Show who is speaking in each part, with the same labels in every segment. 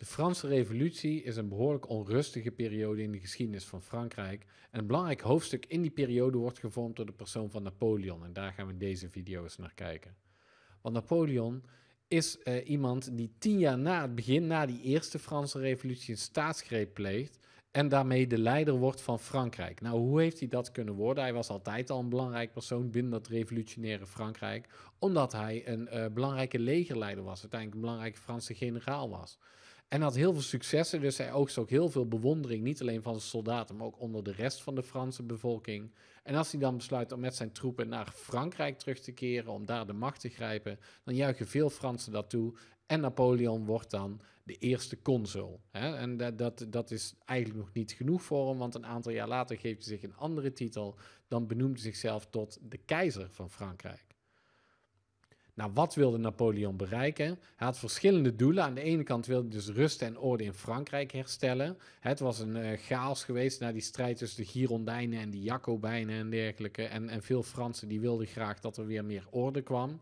Speaker 1: De Franse Revolutie is een behoorlijk onrustige periode in de geschiedenis van Frankrijk. En een belangrijk hoofdstuk in die periode wordt gevormd door de persoon van Napoleon. En daar gaan we deze video eens naar kijken. Want Napoleon is eh, iemand die tien jaar na het begin, na die eerste Franse Revolutie, een staatsgreep pleegt. En daarmee de leider wordt van Frankrijk. Nou, hoe heeft hij dat kunnen worden? Hij was altijd al een belangrijk persoon binnen dat revolutionaire Frankrijk. Omdat hij een eh, belangrijke legerleider was. Uiteindelijk een belangrijke Franse generaal was. En had heel veel successen, dus hij oogst ook heel veel bewondering, niet alleen van zijn soldaten, maar ook onder de rest van de Franse bevolking. En als hij dan besluit om met zijn troepen naar Frankrijk terug te keren, om daar de macht te grijpen, dan juichen veel Fransen dat toe. En Napoleon wordt dan de eerste consul. Hè? En dat, dat, dat is eigenlijk nog niet genoeg voor hem, want een aantal jaar later geeft hij zich een andere titel. Dan benoemt hij zichzelf tot de keizer van Frankrijk. Nou, wat wilde Napoleon bereiken? Hij had verschillende doelen. Aan de ene kant wilde hij dus rust en orde in Frankrijk herstellen. Het was een eh, chaos geweest na die strijd tussen de Girondijnen en de Jacobijnen en dergelijke. En, en veel Fransen die wilden graag dat er weer meer orde kwam.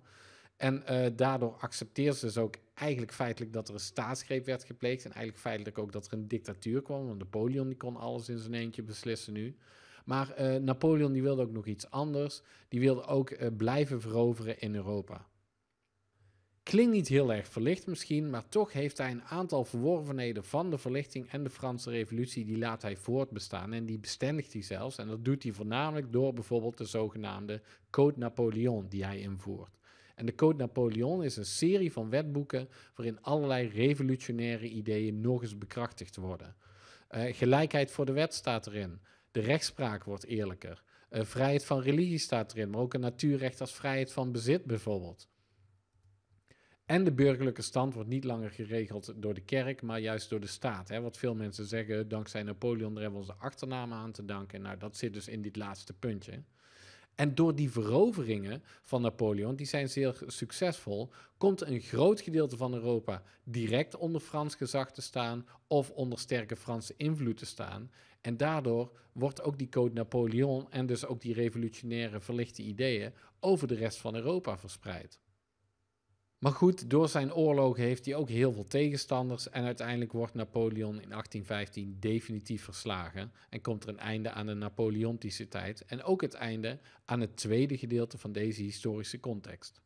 Speaker 1: En eh, daardoor accepteerden ze dus ook eigenlijk feitelijk dat er een staatsgreep werd gepleegd. En eigenlijk feitelijk ook dat er een dictatuur kwam. Want Napoleon die kon alles in zijn eentje beslissen nu. Maar eh, Napoleon die wilde ook nog iets anders. Die wilde ook blijven veroveren in Europa. Klinkt niet heel erg verlicht misschien, maar toch heeft hij een aantal verworvenheden van de verlichting en de Franse revolutie, die laat hij voortbestaan en die bestendigt hij zelfs. En dat doet hij voornamelijk door bijvoorbeeld de zogenaamde Code Napoleon die hij invoert. En de Code Napoleon is een serie van wetboeken waarin allerlei revolutionaire ideeën nog eens bekrachtigd worden. Eh, gelijkheid voor de wet staat erin. De rechtspraak wordt eerlijker. Eh, vrijheid van religie staat erin, maar ook een natuurrecht als vrijheid van bezit bijvoorbeeld. En de burgerlijke stand wordt niet langer geregeld door de kerk, maar juist door de staat. Hè? Wat veel mensen zeggen, dankzij Napoleon, daar hebben we onze achternaam aan te danken. Nou, dat zit dus in dit laatste puntje. En door die veroveringen van Napoleon, die zijn zeer succesvol, komt een groot gedeelte van Europa direct onder Frans gezag te staan of onder sterke Franse invloed te staan. En daardoor wordt ook die code Napoleon en dus ook die revolutionaire verlichte ideeën over de rest van Europa verspreid. Maar goed, door zijn oorlogen heeft hij ook heel veel tegenstanders en uiteindelijk wordt Napoleon in 1815 definitief verslagen en komt er een einde aan de Napoleontische tijd en ook het einde aan het tweede gedeelte van deze historische context.